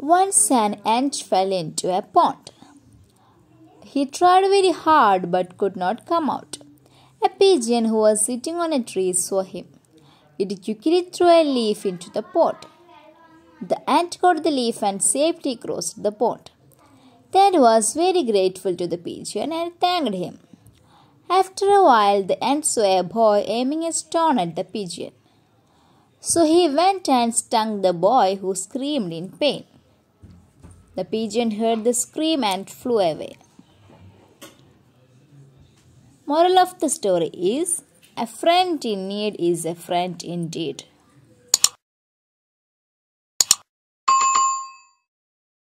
Once an ant fell into a pond. He tried very hard but could not come out. A pigeon who was sitting on a tree saw him. It quickly threw a leaf into the pond. The ant caught the leaf and safely crossed the pond. That was very grateful to the pigeon and thanked him. After a while, the ant saw a boy aiming a stone at the pigeon. So he went and stung the boy who screamed in pain. The pigeon heard the scream and flew away. Moral of the story is a friend in need is a friend indeed.